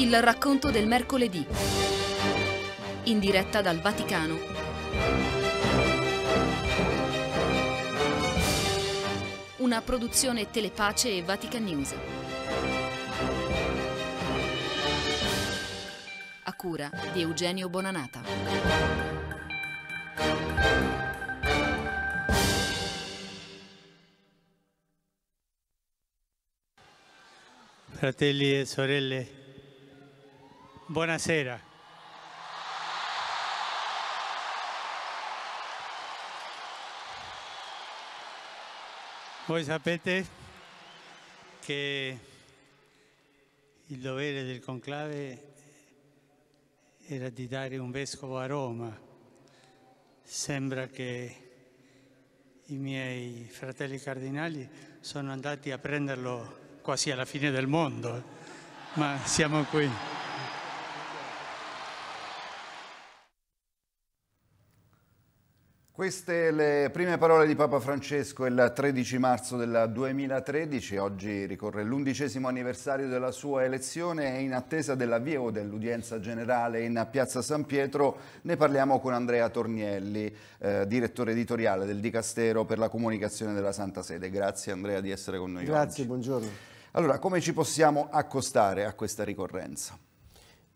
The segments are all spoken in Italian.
Il racconto del mercoledì. In diretta dal Vaticano. Una produzione Telepace e Vatican News. A cura di Eugenio Bonanata. fratelli e sorelle, Buonasera. Voi sapete che il dovere del conclave era di dare un vescovo a Roma. Sembra che i miei fratelli cardinali sono andati a prenderlo quasi alla fine del mondo, ma siamo qui. Queste le prime parole di Papa Francesco il 13 marzo del 2013, oggi ricorre l'undicesimo anniversario della sua elezione e in attesa dell'avvio dell'udienza generale in Piazza San Pietro ne parliamo con Andrea Tornielli, eh, direttore editoriale del Dicastero per la comunicazione della Santa Sede. Grazie Andrea di essere con noi. Grazie, oggi. buongiorno. Allora, come ci possiamo accostare a questa ricorrenza?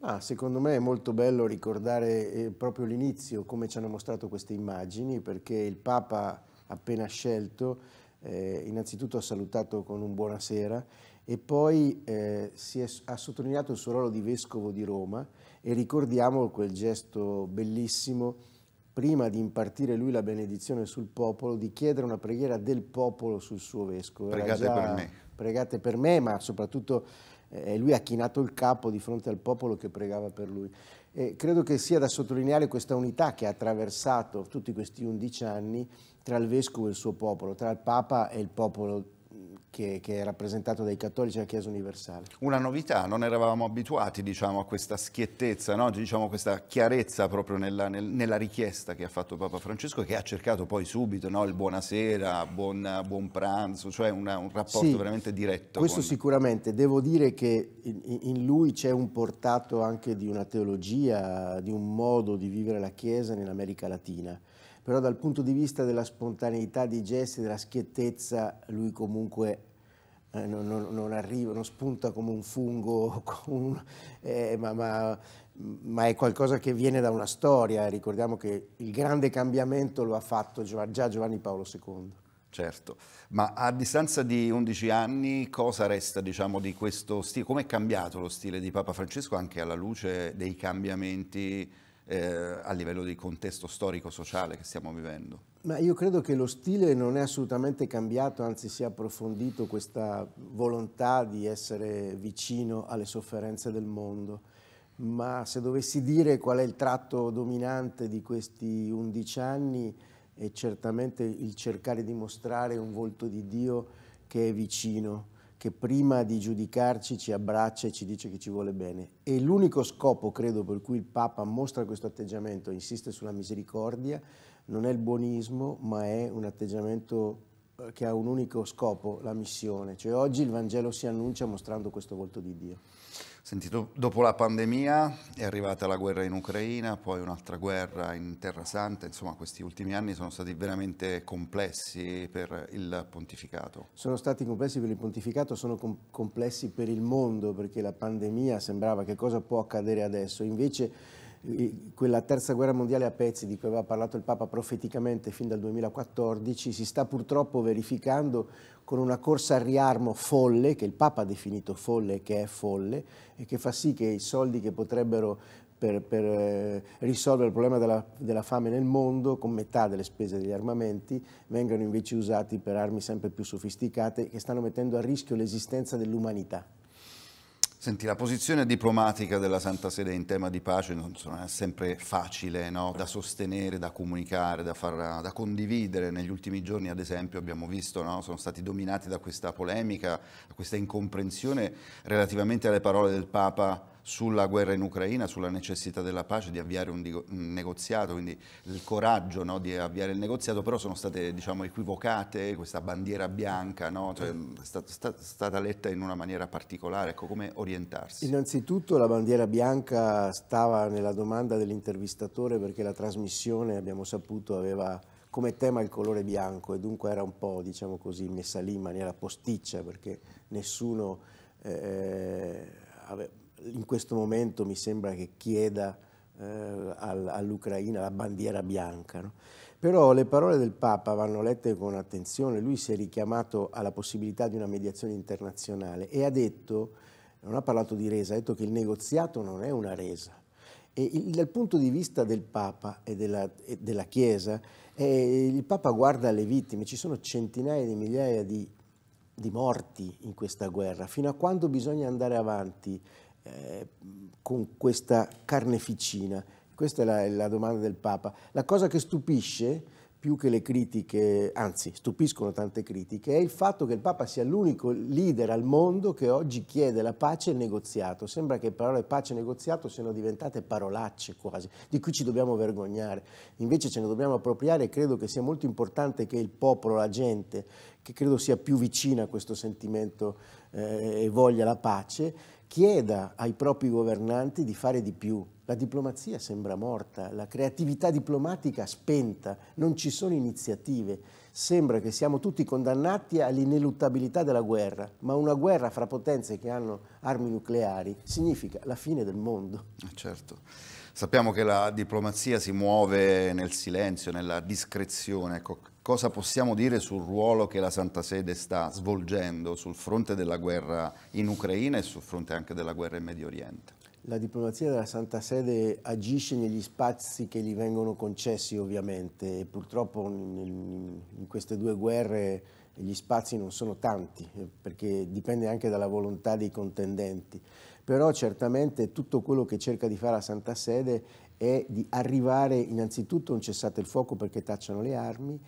Ah, secondo me è molto bello ricordare eh, proprio l'inizio, come ci hanno mostrato queste immagini, perché il Papa appena scelto eh, innanzitutto ha salutato con un buonasera e poi eh, è, ha sottolineato il suo ruolo di vescovo di Roma e ricordiamo quel gesto bellissimo prima di impartire lui la benedizione sul popolo, di chiedere una preghiera del popolo sul suo vescovo. Pregate già... per me pregate per me, ma soprattutto eh, lui ha chinato il capo di fronte al popolo che pregava per lui. E credo che sia da sottolineare questa unità che ha attraversato tutti questi undici anni tra il vescovo e il suo popolo, tra il Papa e il popolo che, che, è rappresentato dai cattolici nella Chiesa universale. Una novità, non eravamo abituati diciamo, a questa schiettezza, no? diciamo, questa chiarezza proprio nella, nel, nella, richiesta che ha fatto Papa Francesco, e che ha cercato poi subito no? il buonasera, buon, buon pranzo, cioè una, un rapporto sì, veramente diretto. Questo con... sicuramente, devo dire che in, in lui c'è un portato anche di una teologia, di un modo di vivere la Chiesa nell'America Latina però dal punto di vista della spontaneità di gesti, della schiettezza, lui comunque eh, non, non, arriva, non spunta come un fungo, come un, eh, ma, ma, ma, è qualcosa che viene da una storia. Ricordiamo che il grande cambiamento lo ha fatto già Giovanni Paolo II. Certo, ma a distanza di 11 anni cosa resta diciamo, di questo stile? Come è cambiato lo stile di Papa Francesco anche alla luce dei cambiamenti eh, a livello di contesto storico-sociale che stiamo vivendo. Ma io credo che lo stile non è assolutamente cambiato, anzi si è approfondito questa volontà di essere vicino alle sofferenze del mondo. Ma se dovessi dire qual è il tratto dominante di questi 11 anni, è certamente il cercare di mostrare un volto di Dio che è vicino, che prima di giudicarci ci abbraccia e ci dice che ci vuole bene. E l'unico scopo, credo, per cui il Papa mostra questo atteggiamento e insiste sulla misericordia, non è il buonismo, ma è un atteggiamento eh, che ha un unico scopo, la missione. Cioè oggi il Vangelo si annuncia mostrando questo volto di Dio. Sentito, dopo la pandemia è arrivata la guerra in Ucraina, poi un'altra guerra in Terra Santa, insomma questi ultimi anni sono stati veramente complessi per il pontificato. Sono stati complessi per il pontificato, sono com complessi per il mondo perché la pandemia sembrava che cosa può accadere adesso, invece quella terza guerra mondiale a pezzi di cui aveva parlato il Papa profeticamente fin dal 2014 si sta purtroppo verificando con una corsa al riarmo folle, che il Papa ha definito folle, che è folle, e che fa sì che i soldi che potrebbero per, per eh, risolvere il problema della, della, fame nel mondo, con metà delle spese degli armamenti, vengano invece usati per armi sempre più sofisticate che stanno mettendo a rischio l'esistenza dell'umanità. Senti, la posizione diplomatica della Santa Sede in tema di pace non, è sempre facile no? da sostenere, da comunicare, da, far, da, condividere. Negli ultimi giorni, ad esempio, abbiamo visto, no? sono stati dominati da questa polemica, da questa incomprensione relativamente alle parole del Papa sulla guerra in Ucraina, sulla necessità della pace di avviare un, un negoziato, quindi il coraggio no, di avviare il negoziato, però sono state diciamo, equivocate, questa bandiera bianca no? cioè, mm. è stata, sta, stata letta in una maniera particolare, ecco come orientarsi. Innanzitutto la bandiera bianca stava nella domanda dell'intervistatore perché la trasmissione, abbiamo saputo, aveva come tema il colore bianco e dunque era un po' diciamo così, messa lì in maniera posticcia perché nessuno eh, aveva in questo momento mi sembra che chieda eh, all'Ucraina la bandiera bianca. No? Però le parole del Papa vanno lette con attenzione, lui si è richiamato alla possibilità di una mediazione internazionale e ha detto, non ha parlato di resa, ha detto che il negoziato non è una resa. E il, dal punto di vista del Papa e della, e della Chiesa, eh, il Papa guarda le vittime, ci sono centinaia di migliaia di di morti in questa guerra, fino a quando bisogna andare avanti eh, con questa carneficina? Questa è la, la, domanda del Papa. La cosa che stupisce, più che le critiche, anzi stupiscono tante critiche, è il fatto che il Papa sia l'unico leader al mondo che oggi chiede la pace e il negoziato. Sembra che parole pace e negoziato siano diventate parolacce quasi, di cui ci dobbiamo vergognare. Invece ce ne dobbiamo appropriare e credo che sia molto importante che il popolo, la gente, che credo sia più vicina a questo sentimento eh, e voglia la pace, chieda ai propri governanti di fare di più. La diplomazia sembra morta, la creatività diplomatica spenta, non ci sono iniziative. Sembra che siamo tutti condannati all'ineluttabilità della guerra, ma una guerra fra potenze che hanno armi nucleari significa la fine del mondo. Ah, certo. Sappiamo che la diplomazia si muove nel silenzio, nella discrezione. Ecco, cosa possiamo dire sul ruolo che la Santa Sede sta svolgendo sul fronte della guerra in Ucraina e sul fronte anche della guerra in Medio Oriente? La diplomazia della Santa Sede agisce negli spazi che gli vengono concessi ovviamente e purtroppo in queste due guerre gli spazi non sono tanti eh, perché dipende anche dalla volontà dei contendenti però certamente tutto quello che cerca di fare la Santa Sede è di arrivare innanzitutto a un cessate il fuoco perché tacciano le armi,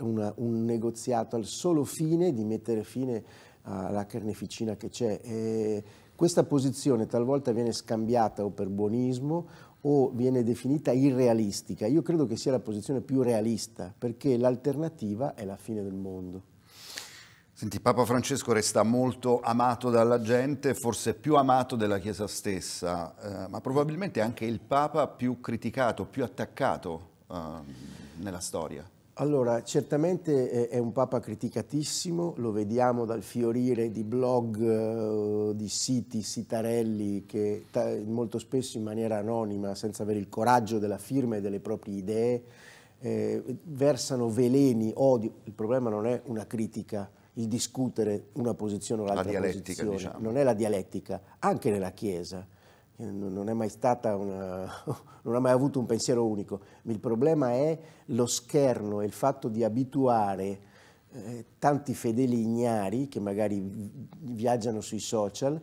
una, un negoziato al solo fine di mettere fine alla carneficina che c'è. E questa posizione talvolta viene scambiata o per buonismo o viene definita irrealistica. Io credo che sia la posizione più realista perché l'alternativa è la fine del mondo. Senti, Papa Francesco resta molto amato dalla gente, forse più amato della Chiesa stessa, eh, ma probabilmente anche il Papa più criticato, più attaccato eh, nella storia. Allora, certamente è un Papa criticatissimo, lo vediamo dal fiorire di blog, eh, di siti, sitarelli che molto spesso in maniera anonima, senza avere il coraggio della firma e delle proprie idee, eh, versano veleni, odio. Il problema non è una critica, il discutere una posizione o l'altra la posizione, diciamo. non è la dialettica, anche nella Chiesa. Eh, non è mai stata una, non ha mai avuto un pensiero unico. Il problema è lo scherno e il fatto di abituare eh, tanti fedeli ignari che magari viaggiano sui social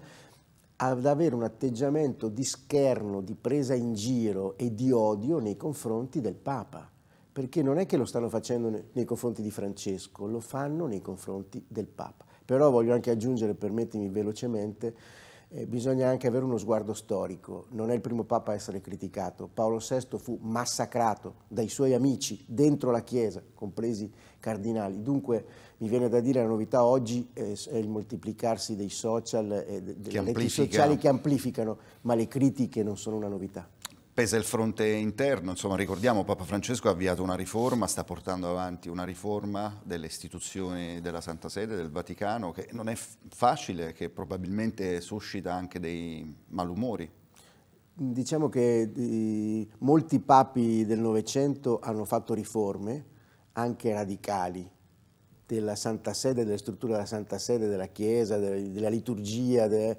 ad avere un atteggiamento di scherno, di presa in giro e di odio nei confronti del Papa perché non è che lo stanno facendo nei confronti di Francesco, lo fanno nei confronti del Papa. Però voglio anche aggiungere, permettimi velocemente, eh, bisogna anche avere uno sguardo storico, non è il primo Papa a essere criticato. Paolo VI fu massacrato dai suoi amici dentro la Chiesa, compresi cardinali. Dunque mi viene da dire la novità oggi eh, è il moltiplicarsi dei social, eh, delle reti sociali che amplificano, ma le critiche non sono una novità pesa il fronte interno, insomma ricordiamo Papa Francesco ha avviato una riforma, sta portando avanti una riforma delle istituzioni della Santa Sede, del Vaticano, che non è facile, che probabilmente suscita anche dei malumori. Diciamo che molti papi del Novecento hanno fatto riforme, anche radicali, della Santa Sede, delle strutture della Santa Sede, della Chiesa, della, liturgia, delle,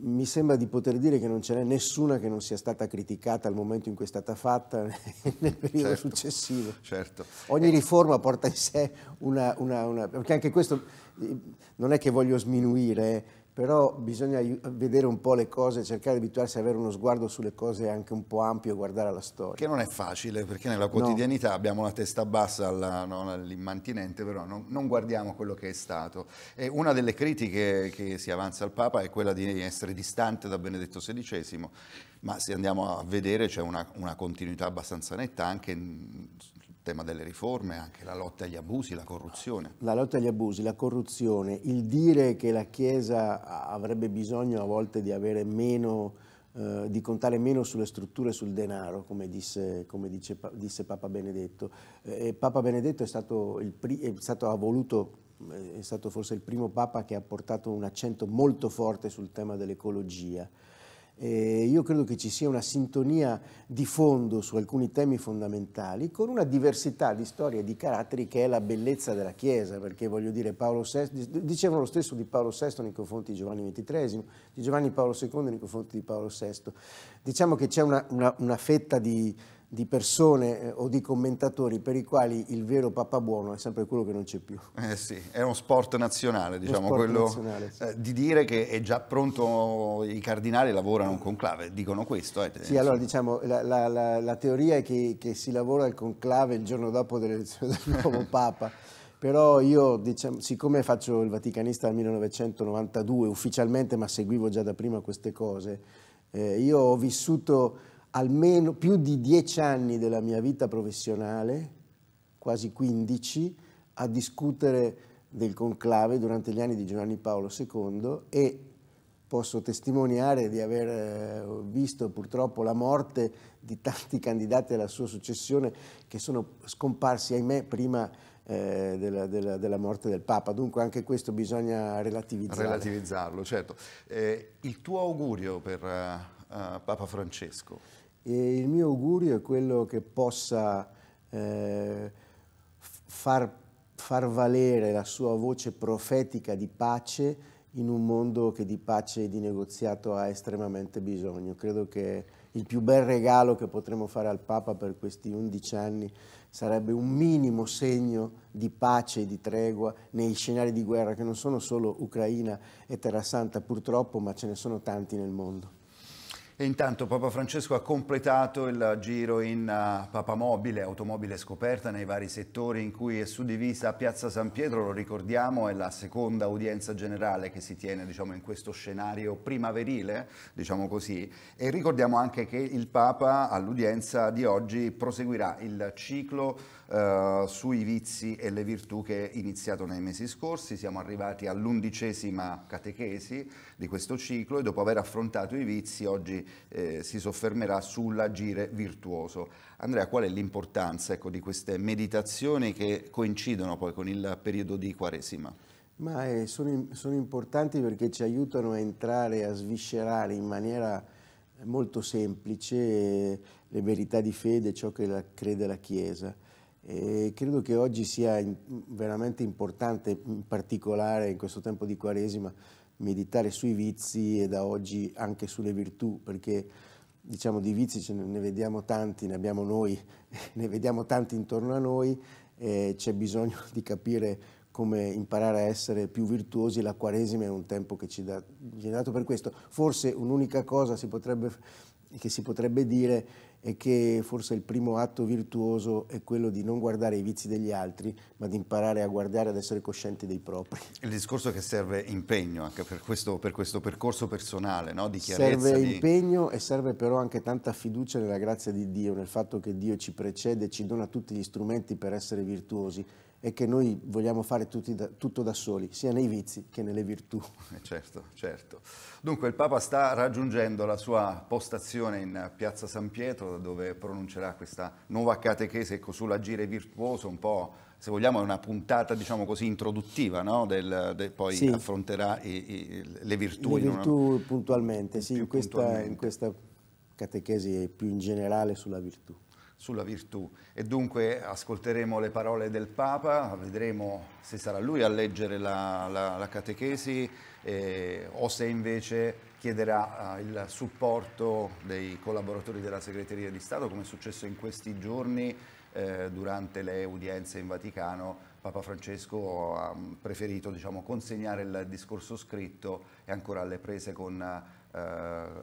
mi sembra di poter dire che non ce n'è nessuna che non sia stata criticata al momento in cui è stata fatta nel periodo certo, successivo. Certo. Ogni eh. riforma porta in sé una, una, una, perché anche questo eh, non è che voglio sminuire, eh, però bisogna vedere un po' le cose, cercare di abituarsi ad avere uno sguardo sulle cose anche un po' ampio e guardare alla storia. Che non è facile, perché nella quotidianità no. abbiamo la testa bassa all'immantinente, no, però non, non, guardiamo quello che è stato. E una delle critiche che si avanza al Papa è quella di essere distante da Benedetto XVI, ma se andiamo a vedere c'è una, una continuità abbastanza netta anche tema delle riforme, anche la lotta agli abusi, la corruzione. La lotta agli abusi, la corruzione, il dire che la Chiesa avrebbe bisogno a volte di avere meno, eh, di contare meno sulle strutture e sul denaro, come disse, come dice, disse Papa Benedetto. Eh, Papa Benedetto è stato, è stato, voluto, eh, è stato forse il primo Papa che ha portato un accento molto forte sul tema dell'ecologia eh, io credo che ci sia una sintonia di fondo su alcuni temi fondamentali, con una diversità di storie e di caratteri che è la bellezza della Chiesa, perché voglio dire, Paolo VI, dicevano lo stesso di Paolo VI nei confronti di Giovanni XXIII, di Giovanni Paolo II nei confronti di Paolo VI. Diciamo che c'è una, una, una fetta di di persone eh, o di commentatori per i quali il vero Papa buono è sempre quello che non c'è più. Eh sì, è uno sport nazionale, diciamo, sport quello nazionale, sì. eh, di dire che è già pronto, i cardinali lavorano in conclave, dicono questo. Eh, sì, allora diciamo, la, la, la, la teoria è che, che, si lavora al conclave il giorno dopo dell'elezione del nuovo papa, però io, diciamo, siccome faccio il Vaticanista dal 1992 ufficialmente, ma seguivo già da prima queste cose, eh, io ho vissuto almeno più di dieci anni della mia vita professionale, quasi 15, a discutere del conclave durante gli anni di Giovanni Paolo II e posso testimoniare di aver eh, visto purtroppo la morte di tanti candidati alla sua successione che sono scomparsi, ahimè, prima eh, della, della, della, morte del Papa. Dunque anche questo bisogna relativizzarlo. Relativizzarlo, certo. Eh, il tuo augurio per uh, Papa Francesco? e il mio augurio è quello che possa eh, far, far valere la sua voce profetica di pace in un mondo che di pace e di negoziato ha estremamente bisogno. Credo che il più bel regalo che potremmo fare al Papa per questi 11 anni sarebbe un minimo segno di pace e di tregua nei scenari di guerra che non sono solo Ucraina e Terra Santa purtroppo, ma ce ne sono tanti nel mondo. E intanto Papa Francesco ha completato il giro in uh, eh, papamobile, automobile scoperta nei vari settori in cui è suddivisa Piazza San Pietro, lo ricordiamo, è la seconda udienza generale che si tiene diciamo, in questo scenario primaverile, diciamo così, e ricordiamo anche che il Papa all'udienza di oggi proseguirà il ciclo eh, sui vizi e le virtù che è iniziato nei mesi scorsi. Siamo arrivati all'undicesima catechesi di questo ciclo e dopo aver affrontato i vizi oggi eh, si soffermerà sull'agire virtuoso. Andrea, qual è l'importanza ecco, di queste meditazioni che coincidono poi con il periodo di Quaresima? Ma eh, sono, sono importanti perché ci aiutano a entrare, a sviscerare in maniera molto semplice eh, le verità di fede, ciò che la crede la Chiesa. E credo che oggi sia veramente importante, in particolare in questo tempo di Quaresima, meditare sui vizi e da oggi anche sulle virtù, perché diciamo di vizi ce ne vediamo tanti, ne abbiamo noi, ne vediamo tanti intorno a noi, eh, c'è bisogno di capire come imparare a essere più virtuosi, la Quaresima è un tempo che ci dà, è dato per questo. Forse un'unica cosa si potrebbe, che si potrebbe dire e che forse il primo atto virtuoso è quello di non guardare i vizi degli altri, ma di imparare a guardare, ad essere coscienti dei propri. Il discorso che serve impegno anche per questo, per questo percorso personale, no? di chiarezza. Serve di... impegno e serve però anche tanta fiducia nella grazia di Dio, nel fatto che Dio ci precede, e ci dona tutti gli strumenti per essere virtuosi e che noi vogliamo fare da, tutto da soli, sia nei vizi che nelle virtù. Eh, certo, certo. Dunque il Papa sta raggiungendo la sua postazione in Piazza San Pietro dove pronuncerà questa nuova catechese ecco, sull'agire virtuoso, un po' se vogliamo è una puntata diciamo così introduttiva, no? del, del, poi sì. affronterà i, i, le virtù. Le virtù una... puntualmente, sì, in questa, in questa catechesi e più in generale sulla virtù sulla virtù e dunque ascolteremo le parole del Papa, vedremo se sarà lui a leggere la, la, la catechesi eh, o se invece chiederà eh, il supporto dei collaboratori della Segreteria di Stato come è successo in questi giorni eh, durante le udienze in Vaticano. Papa Francesco ha mm, preferito diciamo, consegnare il discorso scritto e ancora alle prese con eh, eh,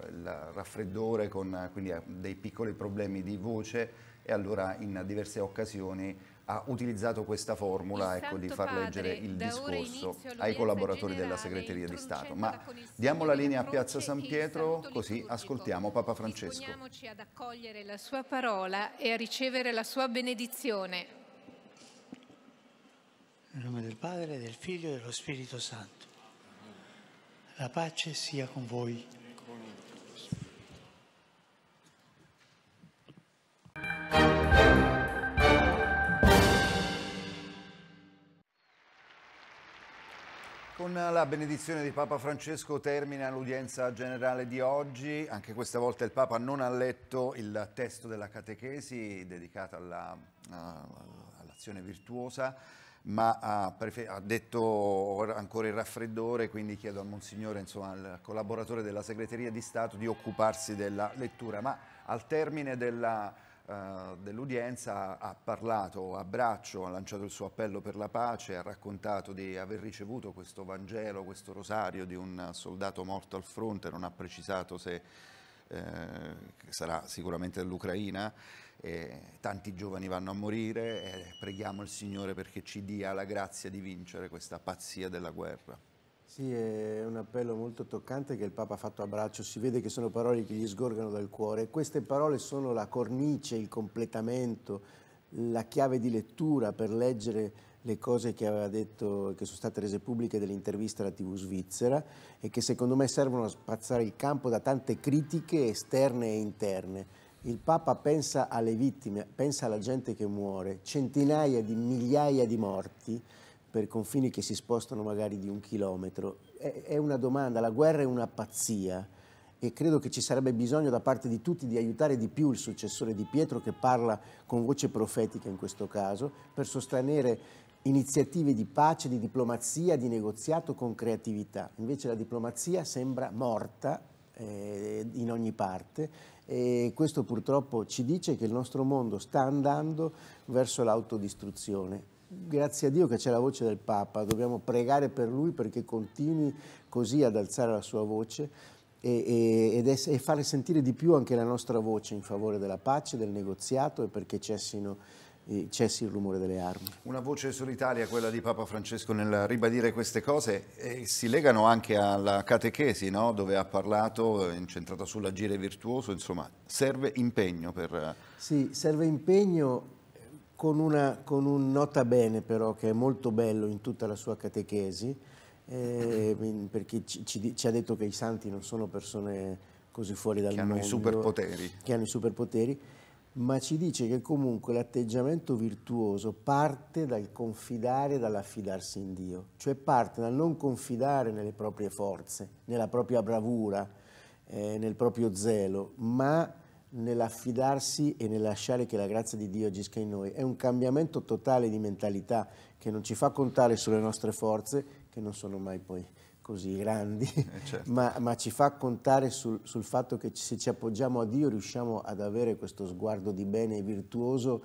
il raffreddore con eh, quindi, eh, dei piccoli problemi di voce e allora in diverse occasioni ha utilizzato questa formula ecco, di far leggere il discorso ai collaboratori della Segreteria di Stato. Ma diamo la linea a Piazza San Pietro, così ascoltiamo Papa Francesco. Disponiamoci ad accogliere la sua parola e a ricevere la sua benedizione. In nome del Padre, del Figlio e dello Spirito Santo. La pace sia con voi. Con la benedizione di Papa Francesco termina l'udienza generale di oggi. Anche questa volta il Papa non ha letto il testo della catechesi dedicata eh, all'azione alla, virtuosa ma ha, ha, detto ancora il raffreddore, quindi chiedo al Monsignore, insomma, al collaboratore della Segreteria di Stato, di occuparsi della lettura. Ma al termine eh, dell'udienza uh, dell ha parlato a braccio, ha lanciato il suo appello per la pace, ha raccontato di aver ricevuto questo Vangelo, questo rosario di un soldato morto al fronte, non ha precisato se eh, sarà sicuramente dell'Ucraina, eh, tanti giovani vanno a morire, eh, preghiamo il Signore perché ci dia la grazia di vincere questa pazzia della guerra. Sì, è un appello molto toccante che il Papa ha fatto a braccio, si vede che sono parole che gli sgorgano dal cuore, queste parole sono la cornice, il completamento, la chiave di lettura per leggere le cose che aveva detto, che sono state rese pubbliche dell'intervista alla TV svizzera e che secondo me servono a spazzare il campo da tante critiche esterne e interne il Papa pensa alle vittime, pensa alla gente che muore, centinaia di migliaia di morti per confini che si spostano magari di un chilometro, è, è una domanda, la guerra è una pazzia e credo che ci sarebbe bisogno da parte di tutti di aiutare di più il successore di Pietro che parla con voce profetica in questo caso per sostenere iniziative di pace, di diplomazia, di negoziato con creatività. Invece la diplomazia sembra morta eh, in ogni parte e questo purtroppo ci dice che il nostro mondo sta andando verso l'autodistruzione. Grazie a Dio che c'è la voce del Papa, dobbiamo pregare per lui perché continui così ad alzare la sua voce e, e, e fare sentire di più anche la nostra voce in favore della pace, del negoziato e perché cessino cessi il rumore delle armi. Una voce solitaria quella di Papa Francesco nel ribadire queste cose e si legano anche alla catechesi no? dove ha parlato, incentrata sull'agire virtuoso, insomma serve impegno per... Sì, serve impegno con, una, con un nota bene però che è molto bello in tutta la sua catechesi eh, perché ci, ci, ci, ha detto che i santi non sono persone così fuori dal che mondo. hanno i superpoteri. Che hanno i superpoteri ma ci dice che comunque l'atteggiamento virtuoso parte dal confidare e dall'affidarsi in Dio, cioè parte dal non confidare nelle proprie forze, nella propria bravura, eh, nel proprio zelo, ma nell'affidarsi e nel lasciare che la grazia di Dio agisca in noi. È un cambiamento totale di mentalità che non ci fa contare sulle nostre forze, che non sono mai poi così grandi, eh certo. ma, ma, ci fa contare sul, sul fatto che se ci appoggiamo a Dio riusciamo ad avere questo sguardo di bene e virtuoso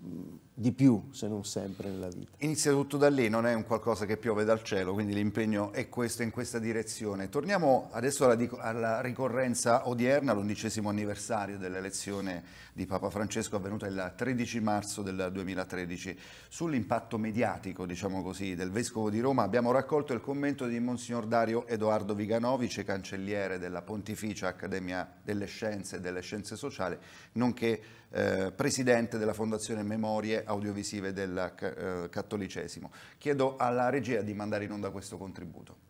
di più, se non sempre, nella vita. Inizia tutto da lì, non è un qualcosa che piove dal cielo, quindi l'impegno è questo, in questa direzione. Torniamo adesso alla, alla ricorrenza odierna, l'undicesimo anniversario dell'elezione di Papa Francesco avvenuta il 13 marzo del 2013. Sull'impatto mediatico, diciamo così, del Vescovo di Roma abbiamo raccolto il commento di Monsignor Dario Edoardo Viganovice, cancelliere della Pontificia Accademia delle Scienze e delle Scienze Sociali, nonché eh, presidente della Fondazione Memorie Audiovisive del eh, eh, Cattolicesimo. Chiedo alla regia di mandare in onda questo contributo.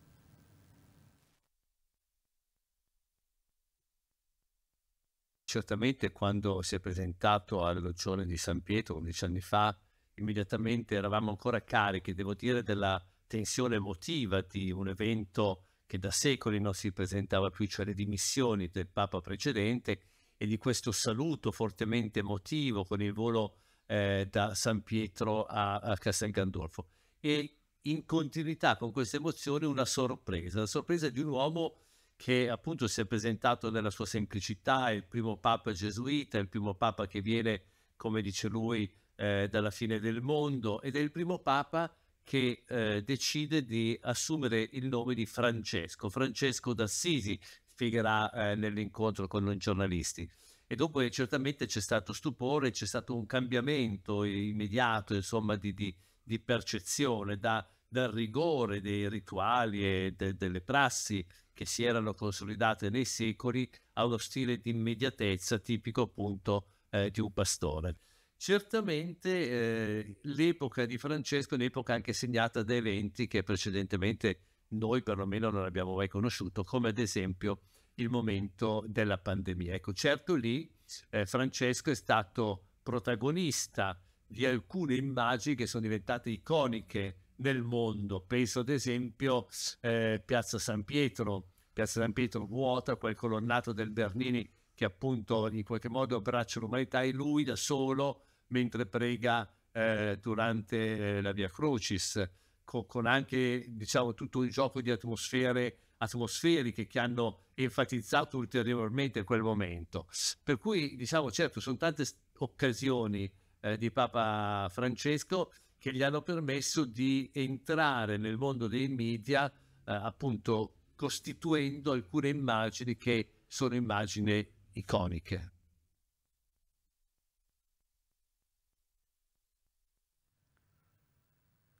Certamente quando si è presentato al Giorno di San Pietro 11 anni fa, immediatamente eravamo ancora carichi, devo dire, della tensione emotiva di un evento che da secoli non si presentava più, cioè le dimissioni del Papa precedente, e di questo saluto fortemente emotivo con il volo eh, da San Pietro a, a Castel Gandolfo. E in continuità con questa emozione una sorpresa, la sorpresa di un uomo che appunto si è presentato nella sua semplicità, il primo papa gesuita, il primo papa che viene, come dice lui, eh, dalla fine del mondo ed è il primo papa che eh, decide di assumere il nome di Francesco, Francesco d'Assisi, spiegherà eh, nell'incontro con i giornalisti. E dopo eh, certamente c'è stato stupore, c'è stato un cambiamento immediato insomma, di, di, di percezione da, dal rigore dei rituali e de, delle prassi che si erano consolidate nei secoli a uno stile di immediatezza tipico appunto eh, di un pastore. Certamente eh, l'epoca di Francesco è un'epoca anche segnata da eventi che precedentemente noi perlomeno non abbiamo mai conosciuto, come ad esempio il momento della pandemia. Ecco, certo lì eh, Francesco è stato protagonista di alcune immagini che sono diventate iconiche nel mondo. Penso ad esempio eh, Piazza San Pietro, Piazza San Pietro vuota, quel colonnato del Bernini che appunto in qualche modo abbraccia l'umanità e lui da solo mentre prega eh, durante eh, la Via Crucis con, con anche diciamo, tutto il gioco di atmosfere atmosferiche che hanno enfatizzato ulteriormente quel momento. Per cui, diciamo, certo, sono tante occasioni eh, di Papa Francesco che gli hanno permesso di entrare nel mondo dei media, eh, appunto costituendo alcune immagini che sono immagini iconiche.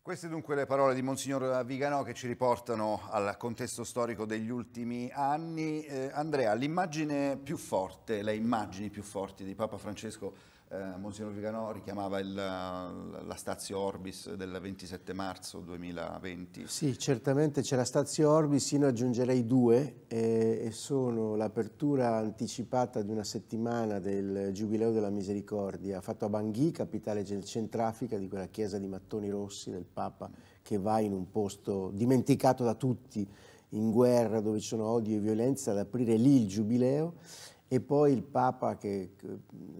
Queste dunque le parole di Monsignor Viganò che ci riportano al contesto storico degli ultimi anni. Eh, Andrea, l'immagine più forte, le immagini più forti di Papa Francesco eh, Monsignor Viganò richiamava il, eh, la Stazio Orbis del 27 marzo 2020. Sì, certamente c'è la Stazio Orbis, io ne aggiungerei due, eh, e sono l'apertura anticipata di una settimana del Giubileo della Misericordia, fatto a Bangui, capitale centrafrica di quella chiesa di mattoni rossi del Papa, che va in un posto dimenticato da tutti, in guerra, dove ci sono odio e violenza, ad aprire lì il Giubileo e poi il Papa che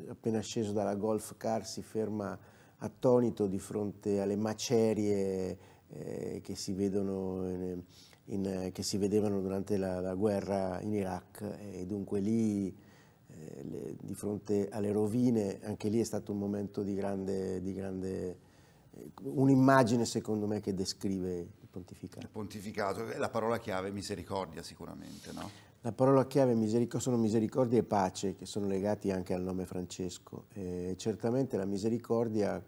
appena sceso dalla golf car si ferma attonito di fronte alle macerie eh, che, si in, in, che, si vedevano durante la, la, guerra in Iraq e dunque lì eh, le, di fronte alle rovine, anche lì è stato un momento di grande, di grande eh, un'immagine secondo me che descrive il pontificato. Il pontificato è la parola chiave misericordia sicuramente, no? La parola chiave miseric- sono misericordia e pace, che sono legati anche al nome Francesco. E certamente la misericordia,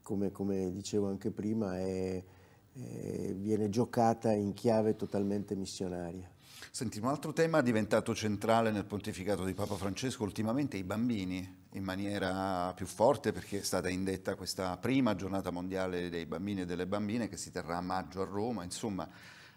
come, come dicevo anche prima, è, è, viene giocata in chiave totalmente missionaria. Senti, un altro tema diventato centrale nel pontificato di Papa Francesco ultimamente è i bambini, in maniera più forte perché è stata indetta questa prima giornata mondiale dei bambini e delle bambine che si terrà a maggio a Roma, insomma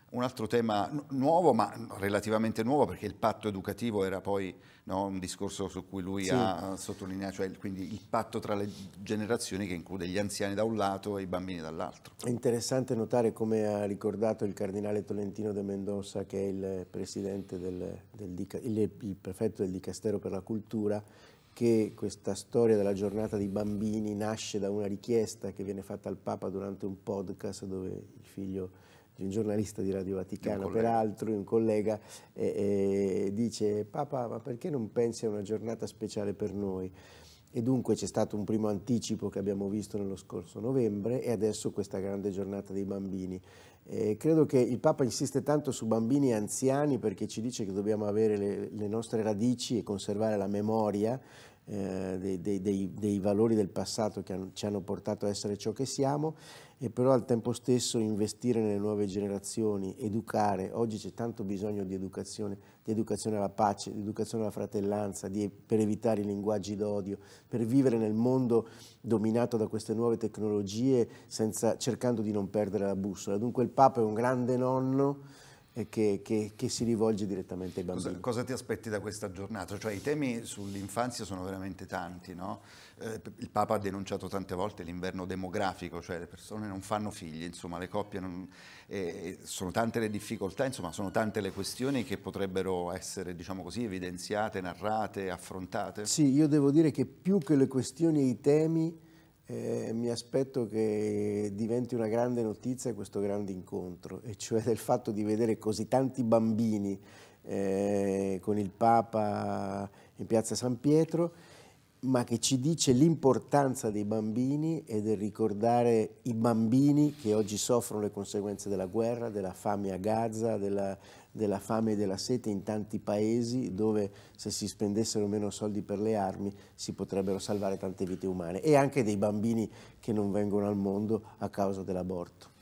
un altro tema nuovo, ma relativamente nuovo, perché il patto educativo era poi no, un discorso su cui lui sì. ha sottolineato, cioè quindi il patto tra le generazioni che include gli anziani da un lato e i bambini dall'altro. È interessante notare come ha ricordato il cardinale Tolentino de Mendoza, che è il, presidente del, del, il, il prefetto del Dicastero per la Cultura, che questa storia della giornata dei bambini nasce da una richiesta che viene fatta al Papa durante un podcast dove il figlio di un giornalista di Radio Vaticano, peraltro un collega, eh, eh, dice Papa ma perché non pensi a una giornata speciale per noi? E dunque c'è stato un primo anticipo che abbiamo visto nello scorso novembre e adesso questa grande giornata dei bambini. Eh, credo che il Papa insiste tanto su bambini e anziani perché ci dice che dobbiamo avere le, le nostre radici e conservare la memoria eh, dei, dei, dei, valori del passato che han, ci hanno portato a essere ciò che siamo e però al tempo stesso investire nelle nuove generazioni, educare, oggi c'è tanto bisogno di educazione, di educazione alla pace, di educazione alla fratellanza, di, per evitare i linguaggi d'odio, per vivere nel mondo dominato da queste nuove tecnologie senza, cercando di non perdere la bussola. Dunque il Papa è un grande nonno, che, che, che, si rivolge direttamente ai bambini. Cosa, cosa, ti aspetti da questa giornata? Cioè i temi sull'infanzia sono veramente tanti, no? eh, il Papa ha denunciato tante volte l'inverno demografico, cioè le persone non fanno figli, insomma le coppie non, eh, sono tante le difficoltà, insomma sono tante le questioni che potrebbero essere, diciamo così, evidenziate, narrate, affrontate. Sì, io devo dire che più che le questioni e i temi eh, mi aspetto che diventi una grande notizia questo grande incontro, e cioè del fatto di vedere così tanti bambini eh, con il Papa in piazza San Pietro, ma che ci dice l'importanza dei bambini e del ricordare i bambini che oggi soffrono le conseguenze della guerra, della fame a Gaza, della, della fame e della sete in tanti paesi dove se si spendessero meno soldi per le armi si potrebbero salvare tante vite umane e anche dei bambini che non vengono al mondo a causa dell'aborto.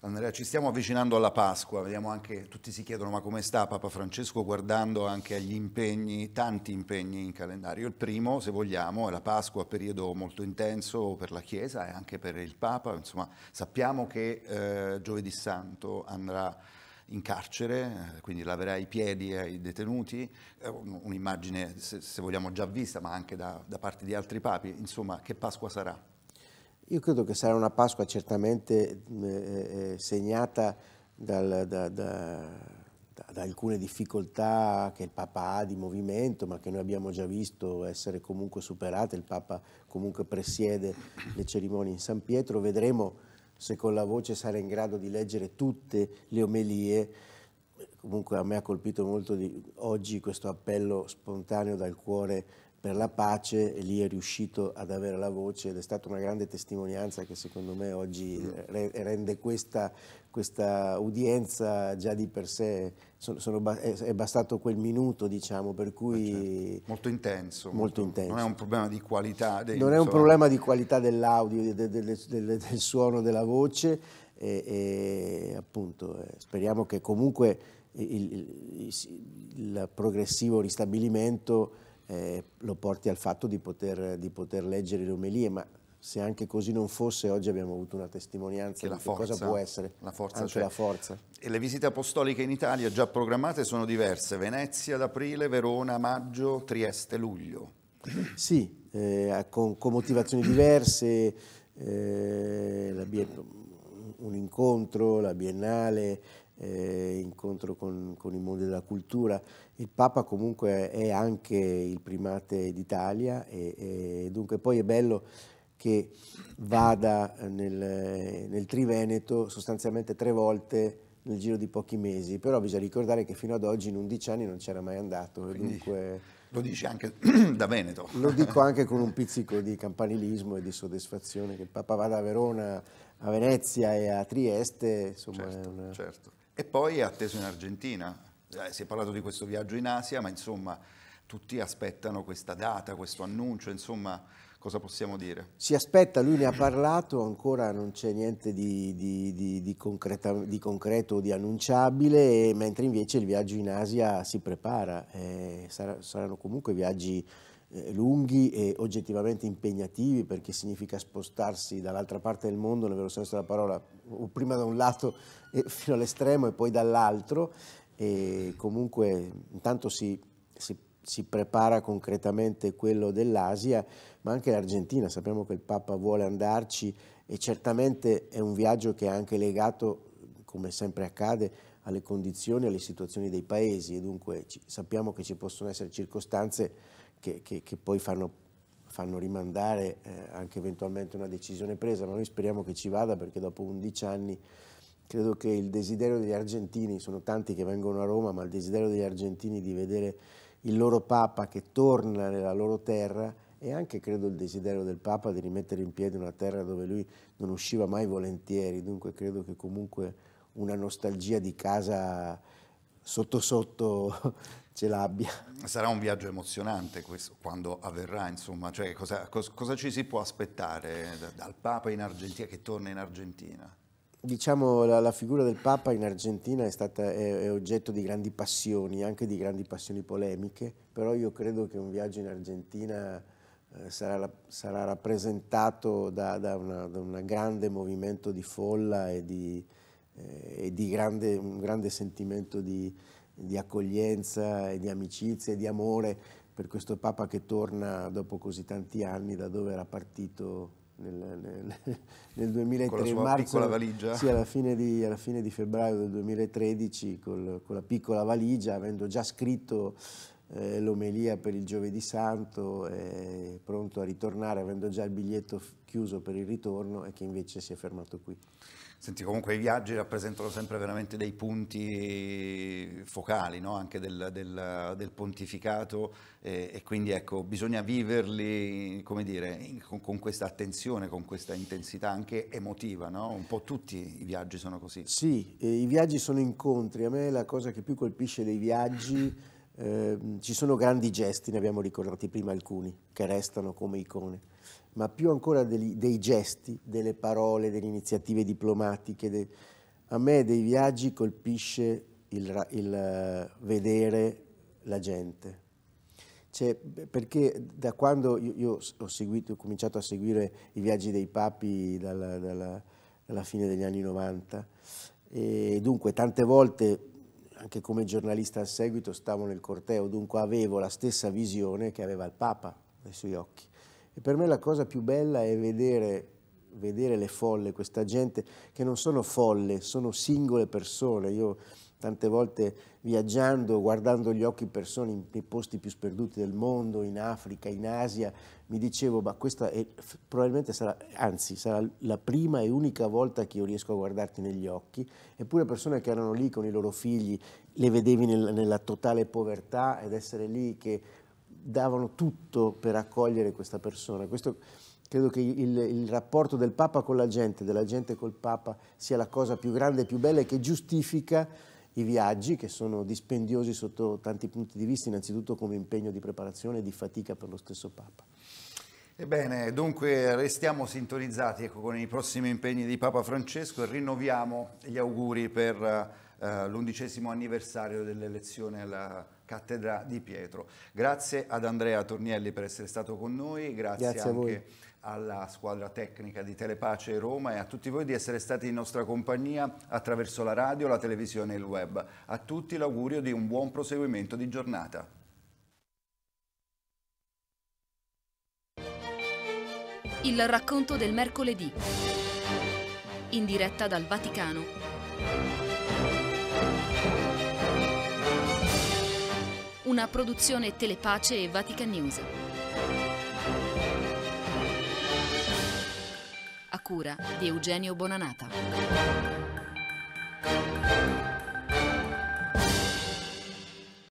Andrea, ci stiamo avvicinando alla Pasqua, vediamo anche, tutti si chiedono ma come sta Papa Francesco guardando anche agli impegni, tanti impegni in calendario. Il primo, se vogliamo, è la Pasqua, periodo molto intenso per la Chiesa e anche per il Papa, insomma sappiamo che eh, giovedì santo andrà in carcere, eh, quindi laverà i piedi ai detenuti, un'immagine se, se vogliamo già vista ma anche da, da parte di altri papi, insomma che Pasqua sarà? Io credo che sarà una Pasqua certamente eh, eh, segnata dal, da, da, da, alcune difficoltà che il Papa ha di movimento, ma che noi abbiamo già visto essere comunque superate. Il Papa comunque presiede le cerimonie in San Pietro. Vedremo se con la voce sarà in grado di leggere tutte le omelie. Comunque a me ha colpito molto di, oggi questo appello spontaneo dal cuore per la pace e lì è riuscito ad avere la voce ed è stata una grande testimonianza che secondo me oggi mm. re rende questa, questa, udienza già di per sé, sono, sono è bastato quel minuto diciamo per cui... Eh, certo. Molto, intenso, molto, molto intenso. Non è un problema di qualità. Dei, non è un problema di qualità dell'audio, de, de, de, del suono, della voce e, e appunto eh, speriamo che comunque il, il, il, il progressivo ristabilimento eh, lo porti al fatto di poter, di poter leggere le omelie, ma se anche così non fosse, oggi abbiamo avuto una testimonianza che di forza, cosa può essere la forza, anche cioè, la forza. E le visite apostoliche in Italia già programmate sono diverse, Venezia ad aprile, Verona a maggio, Trieste a luglio. Sì, eh, con, con, motivazioni diverse, eh, un incontro, la Biennale, eh, incontro con, con, il mondo della cultura. Il Papa comunque è anche il primate d'Italia e, e, dunque poi è bello che vada nel, nel Triveneto sostanzialmente tre volte nel giro di pochi mesi, però bisogna ricordare che fino ad oggi in 11 anni non c'era mai andato. Quindi, dunque, lo dici anche da Veneto. Lo dico anche con un pizzico di campanilismo e di soddisfazione che il Papa vada a Verona, a Venezia e a Trieste, insomma certo, è una... Certo. E poi è atteso in Argentina. Eh, si è parlato di questo viaggio in Asia, ma insomma tutti aspettano questa data, questo annuncio, insomma cosa possiamo dire? Si aspetta, lui ne ha parlato, ancora non c'è niente di, di, di, di, concreta, di concreto o di annunciabile, mentre invece il viaggio in Asia si prepara, eh, sar saranno comunque viaggi eh, lunghi e oggettivamente impegnativi perché significa spostarsi dall'altra parte del mondo, nel vero senso della parola, prima da un lato fino all'estremo e poi dall'altro e comunque intanto si, si, si prepara concretamente quello dell'Asia, ma anche l'Argentina, sappiamo che il Papa vuole andarci e certamente è un viaggio che è anche legato, come sempre accade, alle condizioni, alle situazioni dei paesi e dunque ci, sappiamo che ci possono essere circostanze che, che, che poi fanno, fanno rimandare eh, anche eventualmente una decisione presa, ma noi speriamo che ci vada perché dopo 11 anni credo che il desiderio degli argentini, sono tanti che vengono a Roma, ma il desiderio degli argentini di vedere il loro Papa che torna nella loro terra e anche credo il desiderio del Papa di rimettere in piedi una terra dove lui non usciva mai volentieri, dunque credo che comunque una nostalgia di casa sotto sotto ce l'abbia. Sarà un viaggio emozionante questo, quando avverrà, insomma, cioè, cosa, cosa, cosa, ci si può aspettare dal Papa in Argentina, che torna in Argentina? Diciamo la, la figura del Papa in Argentina è, stata, è, è oggetto di grandi passioni, anche di grandi passioni polemiche, però io credo che un viaggio in Argentina eh, sarà, sarà, rappresentato da, da un grande movimento di folla e di, eh, e di grande, un grande sentimento di, di accoglienza e di amicizia e di amore per questo Papa che torna dopo così tanti anni da dove era partito nel, nel, nel 2003 con la sua marzo, piccola valigia sì, alla fine, di, alla fine di febbraio del 2013 col, con la piccola valigia avendo già scritto eh, l'omelia per il giovedì santo eh, pronto a ritornare avendo già il biglietto chiuso per il ritorno e che invece si è fermato qui Senti, comunque i viaggi rappresentano sempre veramente dei punti focali no? anche del, del, del pontificato e, e, quindi ecco, bisogna viverli come dire, in, con, con, questa attenzione, con questa intensità anche emotiva, no? un po' tutti i viaggi sono così. Sì, i viaggi sono incontri, a me la cosa che più colpisce dei viaggi, eh, ci sono grandi gesti, ne abbiamo ricordati prima alcuni, che restano come icone ma più ancora dei, dei gesti, delle parole, delle iniziative diplomatiche. De... a me dei viaggi colpisce il, il eh, vedere la gente. Cioè, perché da quando io, io ho, seguito, ho, cominciato a seguire i viaggi dei papi dalla, dalla, dalla fine degli anni 90, e dunque tante volte anche come giornalista al seguito stavo nel corteo, dunque avevo la stessa visione che aveva il Papa nei suoi occhi. E per me la cosa più bella è vedere, vedere le folle, questa gente che non sono folle, sono singole persone. Io tante volte viaggiando, guardando gli occhi persone nei posti più sperduti del mondo, in Africa, in Asia, mi dicevo, ma questa è, probabilmente sarà, anzi, sarà la prima e unica volta che io riesco a guardarti negli occhi, eppure persone che erano lì con i loro figli, le vedevi nel, nella totale povertà ed essere lì che davano tutto per accogliere questa persona. Questo, credo che il, il, rapporto del Papa con la gente, della gente col Papa, sia la cosa più grande e più bella e che giustifica i viaggi, che sono dispendiosi sotto tanti punti di vista, innanzitutto come impegno di preparazione e di fatica per lo stesso Papa. Ebbene, dunque restiamo sintonizzati ecco, con i prossimi impegni di Papa Francesco e rinnoviamo gli auguri per uh, l'undicesimo anniversario dell'elezione alla Repubblica. Cattedra di Pietro. Grazie ad Andrea Tornielli per essere stato con noi, grazie, grazie anche alla squadra tecnica di Telepace Roma e a tutti voi di essere stati in nostra compagnia attraverso la radio, la televisione e il web. A tutti l'augurio di un buon proseguimento di giornata. Il racconto del mercoledì. In diretta dal Vaticano. una produzione Telepace e Vatican News. A cura di Eugenio Bonanata.